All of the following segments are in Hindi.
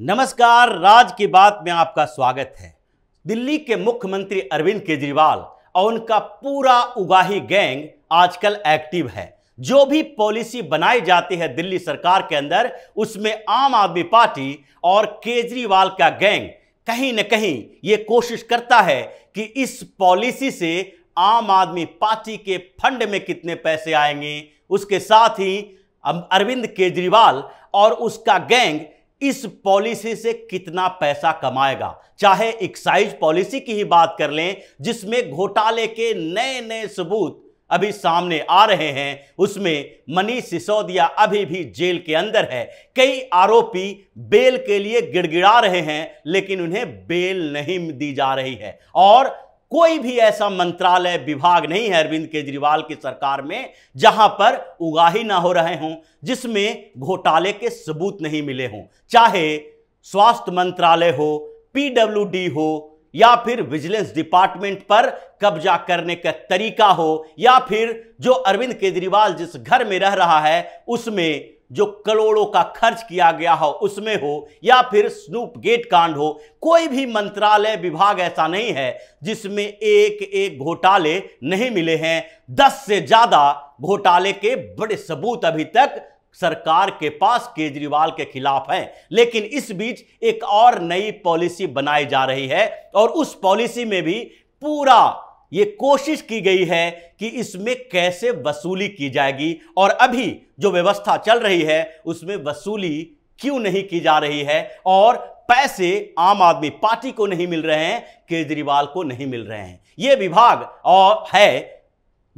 नमस्कार राज की बात में आपका स्वागत है दिल्ली के मुख्यमंत्री अरविंद केजरीवाल और उनका पूरा उगाही गैंग आजकल एक्टिव है जो भी पॉलिसी बनाई जाती है दिल्ली सरकार के अंदर उसमें आम आदमी पार्टी और केजरीवाल का गैंग कहीं न कहीं ये कोशिश करता है कि इस पॉलिसी से आम आदमी पार्टी के फंड में कितने पैसे आएंगे उसके साथ ही अरविंद केजरीवाल और उसका गैंग इस पॉलिसी से कितना पैसा कमाएगा चाहे एक्साइज पॉलिसी की ही बात कर लें जिसमें घोटाले के नए नए सबूत अभी सामने आ रहे हैं उसमें मनीष सिसोदिया अभी भी जेल के अंदर है कई आरोपी बेल के लिए गिड़गिड़ा रहे हैं लेकिन उन्हें बेल नहीं दी जा रही है और कोई भी ऐसा मंत्रालय विभाग नहीं है अरविंद केजरीवाल की सरकार में जहां पर उगाही ना हो रहे हों जिसमें घोटाले के सबूत नहीं मिले हों चाहे स्वास्थ्य मंत्रालय हो पीडब्ल्यूडी हो या फिर विजिलेंस डिपार्टमेंट पर कब्जा करने का तरीका हो या फिर जो अरविंद केजरीवाल जिस घर में रह रहा है उसमें जो करोड़ों का खर्च किया गया हो उसमें हो या फिर स्नूप गेट कांड हो कोई भी मंत्रालय विभाग ऐसा नहीं है जिसमें एक एक घोटाले नहीं मिले हैं दस से ज्यादा घोटाले के बड़े सबूत अभी तक सरकार के पास केजरीवाल के खिलाफ हैं लेकिन इस बीच एक और नई पॉलिसी बनाई जा रही है और उस पॉलिसी में भी पूरा ये कोशिश की गई है कि इसमें कैसे वसूली की जाएगी और अभी जो व्यवस्था चल रही है उसमें वसूली क्यों नहीं की जा रही है और पैसे आम आदमी पार्टी को नहीं मिल रहे हैं केजरीवाल को नहीं मिल रहे हैं ये विभाग और है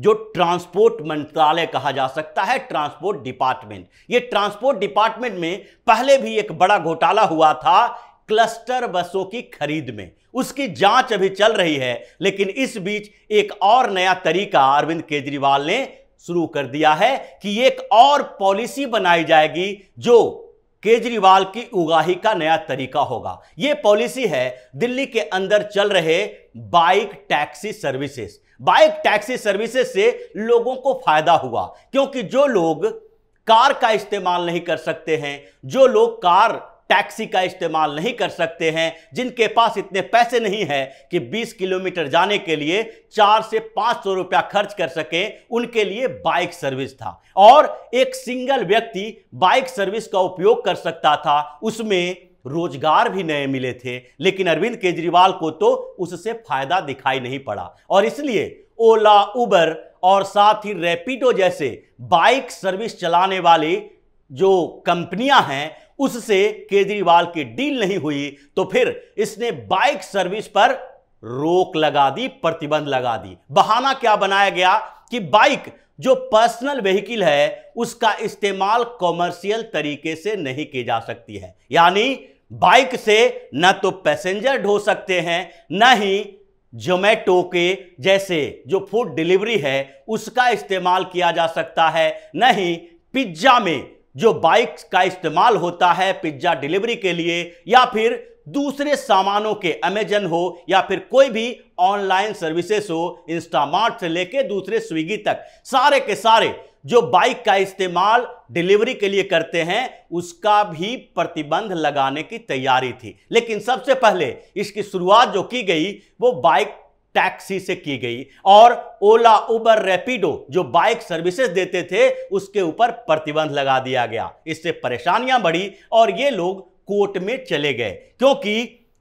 जो ट्रांसपोर्ट मंत्रालय कहा जा सकता है ट्रांसपोर्ट डिपार्टमेंट ये ट्रांसपोर्ट डिपार्टमेंट में पहले भी एक बड़ा घोटाला हुआ था क्लस्टर बसों की खरीद में उसकी जांच अभी चल रही है लेकिन इस बीच एक और नया तरीका अरविंद केजरीवाल ने शुरू कर दिया है कि एक और पॉलिसी बनाई जाएगी जो केजरीवाल की उगाही का नया तरीका होगा यह पॉलिसी है दिल्ली के अंदर चल रहे bike taxi services bike taxi services से लोगों को फायदा हुआ क्योंकि जो लोग कार का इस्तेमाल नहीं कर सकते हैं जो लोग कार टैक्सी का इस्तेमाल नहीं कर सकते हैं जिनके पास इतने पैसे नहीं है कि 20 किलोमीटर जाने के लिए चार से पाँच सौ रुपया खर्च कर सके उनके लिए बाइक सर्विस था और एक सिंगल व्यक्ति बाइक सर्विस का उपयोग कर सकता था उसमें रोजगार भी नए मिले थे लेकिन अरविंद केजरीवाल को तो उससे फायदा दिखाई नहीं पड़ा और इसलिए ओला उबर और साथ ही रैपिडो जैसे बाइक सर्विस चलाने वाली जो कंपनियां हैं उससे केजरीवाल की डील नहीं हुई तो फिर इसने बाइक सर्विस पर रोक लगा दी प्रतिबंध लगा दी बहाना क्या बनाया गया कि बाइक जो पर्सनल व्हीकल है उसका इस्तेमाल कॉमर्शियल तरीके से नहीं की जा सकती है यानी बाइक से न तो पैसेंजर ढो सकते हैं न ही जोमेटो के जैसे जो फूड डिलीवरी है उसका इस्तेमाल किया जा सकता है न ही पिज्जा में जो बाइक का इस्तेमाल होता है पिज्जा डिलीवरी के लिए या फिर दूसरे सामानों के अमेजन हो या फिर कोई भी ऑनलाइन सर्विसेस हो इंस्टामार्ट से लेके दूसरे स्विगी तक सारे के सारे जो बाइक का इस्तेमाल डिलीवरी के लिए करते हैं उसका भी प्रतिबंध लगाने की तैयारी थी लेकिन सबसे पहले इसकी शुरुआत जो की गई वो बाइक टैक्सी से की गई और ओला उबर रैपिडो जो बाइक सर्विसेज देते थे उसके ऊपर प्रतिबंध लगा दिया गया इससे परेशानियां बढ़ी और ये लोग कोर्ट में चले गए क्योंकि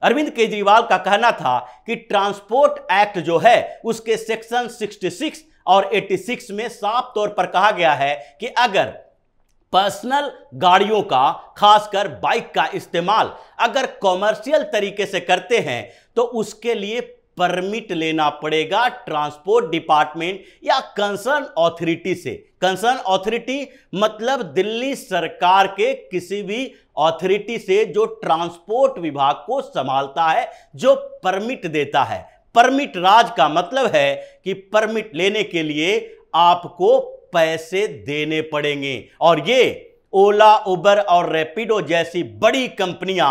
अरविंद केजरीवाल का कहना था कि ट्रांसपोर्ट एक्ट जो है उसके सेक्शन 66 और 86 में साफ तौर पर कहा गया है कि अगर पर्सनल गाड़ियों का खासकर बाइक का इस्तेमाल अगर कॉमर्शियल तरीके से करते हैं तो उसके लिए परमिट लेना पड़ेगा ट्रांसपोर्ट डिपार्टमेंट या कंसर्न ऑथोरिटी से कंसर्न ऑथोरिटी मतलब दिल्ली सरकार के किसी भी ऑथोरिटी से जो ट्रांसपोर्ट विभाग को संभालता है जो परमिट देता है परमिट राज का मतलब है कि परमिट लेने के लिए आपको पैसे देने पड़ेंगे और ये ओला उबर और रैपिडो जैसी बड़ी कंपनियां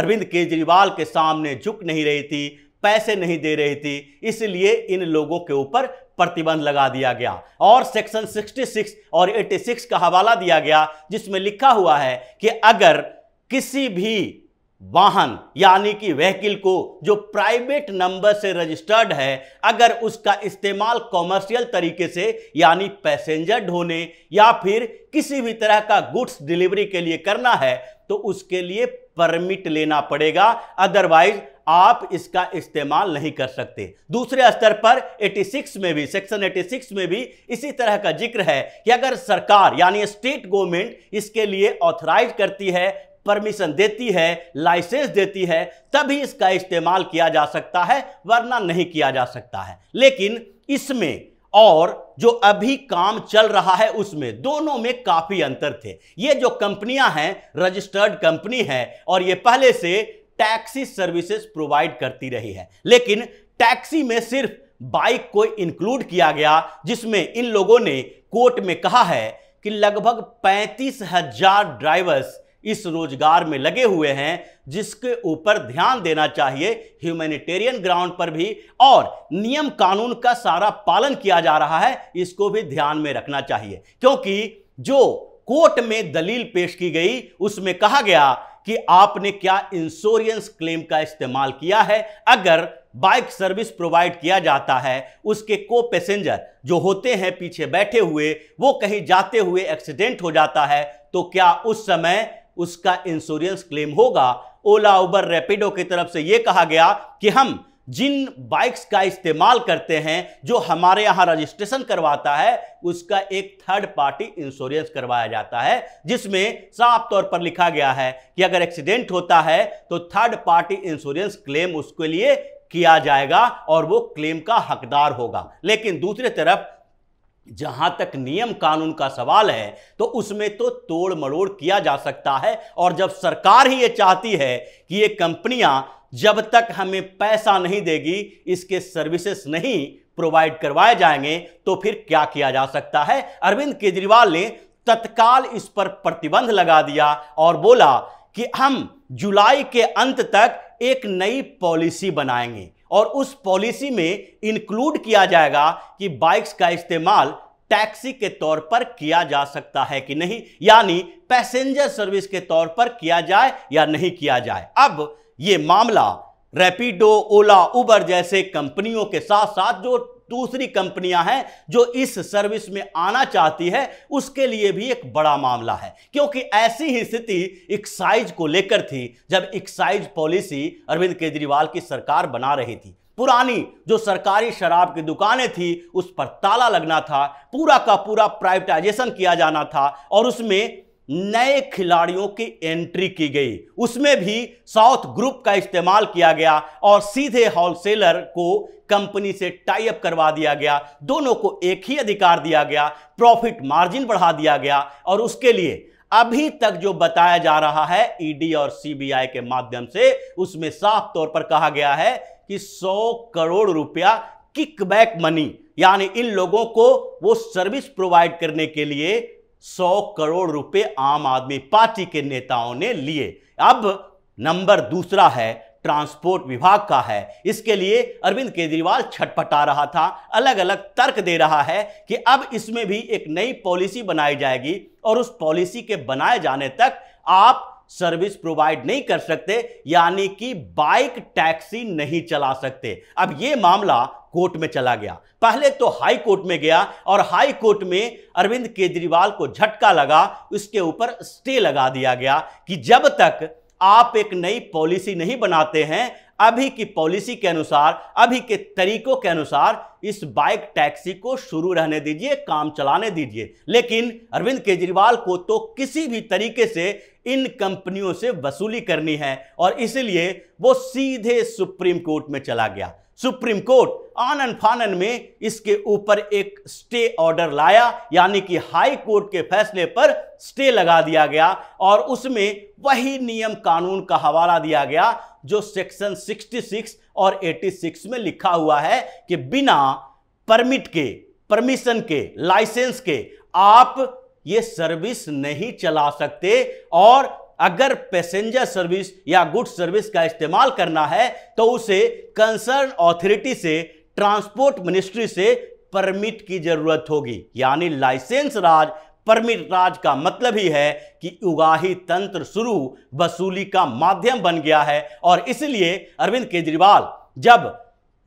अरविंद केजरीवाल के सामने झुक नहीं रही थी पैसे नहीं दे रही थी इसलिए इन लोगों के ऊपर प्रतिबंध लगा दिया गया और सेक्शन 66 और 86 का हवाला दिया गया जिसमें लिखा हुआ है कि अगर किसी भी वाहन यानी कि व्हीकिल को जो प्राइवेट नंबर से रजिस्टर्ड है अगर उसका इस्तेमाल कॉमर्शियल तरीके से यानी पैसेंजर ढोने या फिर किसी भी तरह का गुड्स डिलीवरी के लिए करना है तो उसके लिए परमिट लेना पड़ेगा अदरवाइज आप इसका इस्तेमाल नहीं कर सकते दूसरे स्तर पर 86 में भी सेक्शन 86 में भी इसी तरह का जिक्र है कि अगर सरकार यानी स्टेट गवर्नमेंट इसके लिए ऑथराइज करती है परमिशन देती है लाइसेंस देती है तभी इसका इस्तेमाल किया जा सकता है वरना नहीं किया जा सकता है लेकिन इसमें और जो अभी काम चल रहा है उसमें दोनों में काफ़ी अंतर थे ये जो कंपनियां हैं रजिस्टर्ड कंपनी है और ये पहले से टैक्सी सर्विसेज प्रोवाइड करती रही है लेकिन टैक्सी में सिर्फ बाइक को इंक्लूड किया गया जिसमें इन लोगों ने कोर्ट में कहा है कि लगभग पैंतीस हजार ड्राइवर्स इस रोजगार में लगे हुए हैं जिसके ऊपर ध्यान देना चाहिए ह्यूमैनिटेरियन ग्राउंड पर भी और नियम कानून का सारा पालन किया जा रहा है इसको भी ध्यान में रखना चाहिए क्योंकि जो कोर्ट में दलील पेश की गई उसमें कहा गया कि आपने क्या इंश्योरेंस क्लेम का इस्तेमाल किया है अगर बाइक सर्विस प्रोवाइड किया जाता है उसके को पैसेंजर जो होते हैं पीछे बैठे हुए वो कहीं जाते हुए एक्सीडेंट हो जाता है तो क्या उस समय उसका इंश्योरेंस क्लेम होगा ओला उबर रेपिडो की तरफ से यह कहा गया कि हम जिन बाइक्स का इस्तेमाल करते हैं जो हमारे यहाँ रजिस्ट्रेशन करवाता है उसका एक थर्ड पार्टी इंश्योरेंस करवाया जाता है जिसमें साफ तौर पर लिखा गया है कि अगर एक्सीडेंट होता है तो थर्ड पार्टी इंश्योरेंस क्लेम उसके लिए किया जाएगा और वो क्लेम का हकदार होगा लेकिन दूसरी तरफ जहां तक नियम कानून का सवाल है तो उसमें तो तोड़ मरोड़ किया जा सकता है और जब सरकार ही ये चाहती है कि ये कंपनियां जब तक हमें पैसा नहीं देगी इसके सर्विसेज नहीं प्रोवाइड करवाए जाएंगे तो फिर क्या किया जा सकता है अरविंद केजरीवाल ने तत्काल इस पर प्रतिबंध लगा दिया और बोला कि हम जुलाई के अंत तक एक नई पॉलिसी बनाएंगे और उस पॉलिसी में इंक्लूड किया जाएगा कि बाइक्स का इस्तेमाल टैक्सी के तौर पर किया जा सकता है कि नहीं यानी पैसेंजर सर्विस के तौर पर किया जाए या नहीं किया जाए अब ये मामला रैपिडो ओला उबर जैसे कंपनियों के साथ साथ जो दूसरी कंपनियां हैं जो इस सर्विस में आना चाहती है उसके लिए भी एक बड़ा मामला है क्योंकि ऐसी ही स्थिति एक्साइज को लेकर थी जब एक्साइज पॉलिसी अरविंद केजरीवाल की सरकार बना रही थी पुरानी जो सरकारी शराब की दुकानें थी उस पर ताला लगना था पूरा का पूरा प्राइवेटाइजेशन किया जाना था और उसमें नए खिलाड़ियों की एंट्री की गई उसमें भी साउथ ग्रुप का इस्तेमाल किया गया और सीधे होलसेलर को कंपनी से टाइप करवा दिया गया दोनों को एक ही अधिकार दिया गया प्रॉफिट मार्जिन बढ़ा दिया गया और उसके लिए अभी तक जो बताया जा रहा है ईडी e और सीबीआई के माध्यम से उसमें साफ तौर पर कहा गया है कि 100 करोड़ रुपया किकबैक मनी यानी इन लोगों को वो सर्विस प्रोवाइड करने के लिए सौ करोड़ रुपए आम आदमी पार्टी के नेताओं ने लिए अब नंबर दूसरा है ट्रांसपोर्ट विभाग का है इसके लिए अरविंद केजरीवाल छटपटा रहा था अलग अलग तर्क दे रहा है कि अब इसमें भी एक नई पॉलिसी बनाई जाएगी और उस पॉलिसी के बनाए जाने तक आप सर्विस प्रोवाइड नहीं कर सकते यानी कि बाइक टैक्सी नहीं चला सकते अब यह मामला कोर्ट में चला गया पहले तो हाई कोर्ट में गया और हाई कोर्ट में अरविंद केजरीवाल को झटका लगा उसके ऊपर स्टे लगा दिया गया कि जब तक आप एक नई पॉलिसी नहीं बनाते हैं अभी की पॉलिसी के अनुसार अभी के तरीकों के अनुसार इस बाइक टैक्सी को शुरू रहने दीजिए काम चलाने दीजिए लेकिन अरविंद केजरीवाल को तो किसी भी तरीके से इन कंपनियों से वसूली करनी है और इसलिए वो सीधे सुप्रीम कोर्ट में चला गया सुप्रीम कोर्ट आनन फानन में इसके ऊपर एक स्टे ऑर्डर लाया यानी कि हाई कोर्ट के फैसले पर स्टे लगा दिया गया और उसमें वही नियम कानून का हवाला दिया गया जो सेक्शन 66 और 86 में लिखा हुआ है कि बिना परमिट के परमिशन के लाइसेंस के आप ये सर्विस नहीं चला सकते और अगर पैसेंजर सर्विस या गुड सर्विस का इस्तेमाल करना है तो उसे कंसर्न ऑथोरिटी से ट्रांसपोर्ट मिनिस्ट्री से परमिट की जरूरत होगी यानी लाइसेंस राज परमिट राज का मतलब ही है कि उगाही तंत्र शुरू वसूली का माध्यम बन गया है और इसलिए अरविंद केजरीवाल जब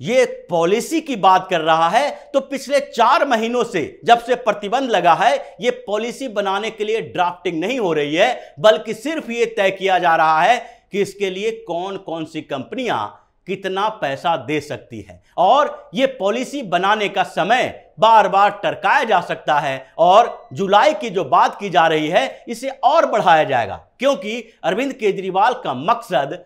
ये पॉलिसी की बात कर रहा है तो पिछले चार महीनों से जब से प्रतिबंध लगा है ये पॉलिसी बनाने के लिए ड्राफ्टिंग नहीं हो रही है बल्कि सिर्फ ये तय किया जा रहा है कि इसके लिए कौन कौन सी कंपनियां कितना पैसा दे सकती है और ये पॉलिसी बनाने का समय बार बार टरकाया जा सकता है और जुलाई की जो बात की जा रही है इसे और बढ़ाया जाएगा क्योंकि अरविंद केजरीवाल का मकसद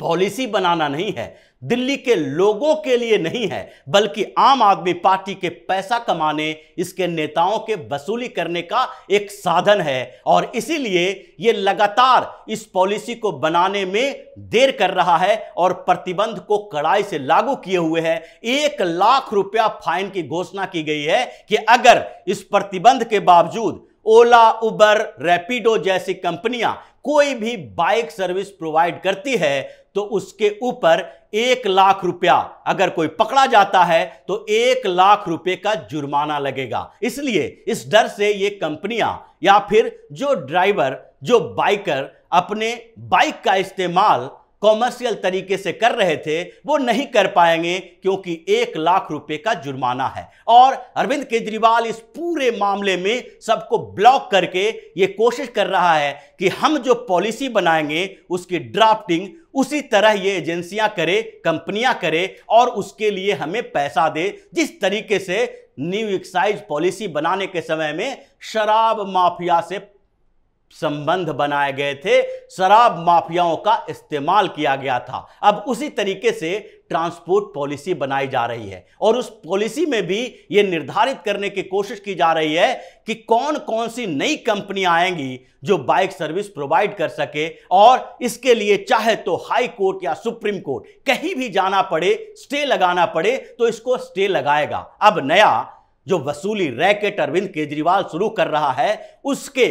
पॉलिसी बनाना नहीं है दिल्ली के लोगों के लिए नहीं है बल्कि आम आदमी पार्टी के पैसा कमाने इसके नेताओं के वसूली करने का एक साधन है और इसीलिए ये लगातार इस पॉलिसी को बनाने में देर कर रहा है और प्रतिबंध को कड़ाई से लागू किए हुए है एक लाख रुपया फाइन की घोषणा की गई है कि अगर इस प्रतिबंध के बावजूद ओला उबर रैपिडो जैसी कंपनियां कोई भी बाइक सर्विस प्रोवाइड करती है तो उसके ऊपर एक लाख रुपया अगर कोई पकड़ा जाता है तो एक लाख रुपए का जुर्माना लगेगा इसलिए इस डर से ये कंपनियां या फिर जो ड्राइवर जो बाइकर अपने बाइक का इस्तेमाल कॉमर्शियल तरीके से कर रहे थे वो नहीं कर पाएंगे क्योंकि एक लाख रुपए का जुर्माना है और अरविंद केजरीवाल इस पूरे मामले में सबको ब्लॉक करके ये कोशिश कर रहा है कि हम जो पॉलिसी बनाएंगे उसकी ड्राफ्टिंग उसी तरह ये एजेंसियां करे कंपनियां करे और उसके लिए हमें पैसा दे जिस तरीके से न्यू एक्साइज पॉलिसी बनाने के समय में शराब माफिया से संबंध बनाए गए थे शराब माफियाओं का इस्तेमाल किया गया था अब उसी तरीके से ट्रांसपोर्ट पॉलिसी बनाई जा रही है और उस पॉलिसी में भी ये निर्धारित करने की कोशिश की जा रही है कि कौन कौन सी नई कंपनियां आएंगी जो बाइक सर्विस प्रोवाइड कर सके और इसके लिए चाहे तो हाई कोर्ट या सुप्रीम कोर्ट कहीं भी जाना पड़े स्टे लगाना पड़े तो इसको स्टे लगाएगा अब नया जो वसूली रैकेट अरविंद केजरीवाल शुरू कर रहा है उसके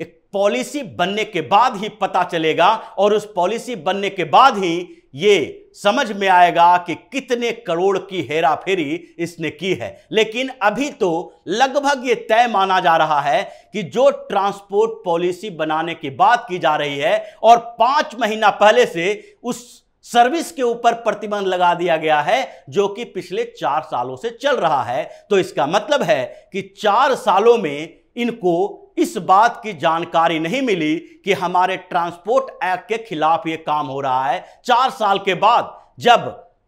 एक पॉलिसी बनने के बाद ही पता चलेगा और उस पॉलिसी बनने के बाद ही ये समझ में आएगा कि कितने करोड़ की हेरा फेरी इसने की है लेकिन अभी तो लगभग ये तय माना जा रहा है कि जो ट्रांसपोर्ट पॉलिसी बनाने की बात की जा रही है और पांच महीना पहले से उस सर्विस के ऊपर प्रतिबंध लगा दिया गया है जो कि पिछले चार सालों से चल रहा है तो इसका मतलब है कि चार सालों में इनको इस बात की जानकारी नहीं मिली कि हमारे ट्रांसपोर्ट एक्ट के खिलाफ ये काम हो रहा है चार साल के बाद जब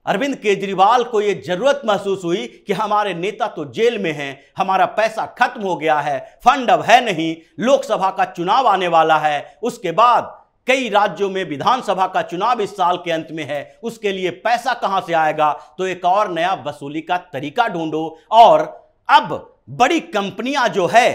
अरविंद केजरीवाल को यह जरूरत महसूस हुई कि हमारे नेता तो जेल में हैं हमारा पैसा खत्म हो गया है फंड अब है नहीं लोकसभा का चुनाव आने वाला है उसके बाद कई राज्यों में विधानसभा का चुनाव इस साल के अंत में है उसके लिए पैसा कहां से आएगा तो एक और नया वसूली का तरीका ढूंढो और अब बड़ी कंपनियां जो है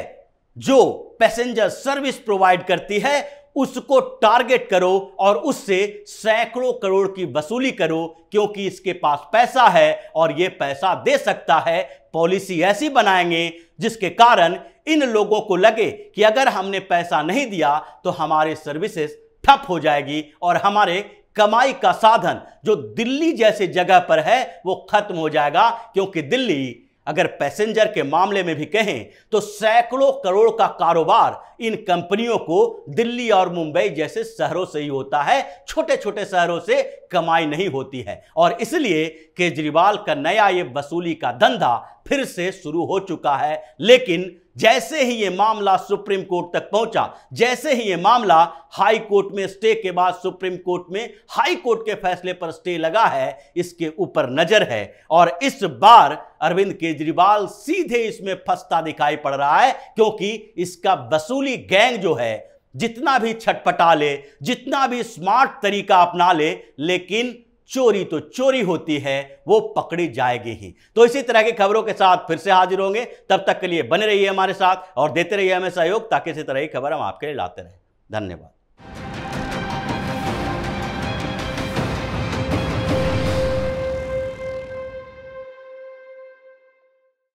जो पैसेंजर सर्विस प्रोवाइड करती है उसको टारगेट करो और उससे सैकड़ों करोड़ की वसूली करो क्योंकि इसके पास पैसा है और ये पैसा दे सकता है पॉलिसी ऐसी बनाएंगे जिसके कारण इन लोगों को लगे कि अगर हमने पैसा नहीं दिया तो हमारे सर्विसेज ठप हो जाएगी और हमारे कमाई का साधन जो दिल्ली जैसे जगह पर है वो खत्म हो जाएगा क्योंकि दिल्ली अगर पैसेंजर के मामले में भी कहें तो सैकड़ों करोड़ का कारोबार इन कंपनियों को दिल्ली और मुंबई जैसे शहरों से ही होता है छोटे छोटे शहरों से कमाई नहीं होती है और इसलिए केजरीवाल का नया ये वसूली का धंधा फिर से शुरू हो चुका है लेकिन जैसे ही ये मामला सुप्रीम कोर्ट तक पहुंचा जैसे ही ये मामला हाई कोर्ट में स्टे के बाद सुप्रीम कोर्ट में हाई कोर्ट के फैसले पर स्टे लगा है इसके ऊपर नजर है और इस बार अरविंद केजरीवाल सीधे इसमें फंसता दिखाई पड़ रहा है क्योंकि इसका वसूली गैंग जो है जितना भी छटपटा ले जितना भी स्मार्ट तरीका अपना ले लेकिन चोरी तो चोरी होती है वो पकड़ी जाएगी ही तो इसी तरह की खबरों के साथ फिर से हाजिर होंगे तब तक के लिए बने रहिए हमारे साथ और देते रहिए हमें सहयोग ताकि इसी तरह की खबर हम आपके लिए लाते रहें धन्यवाद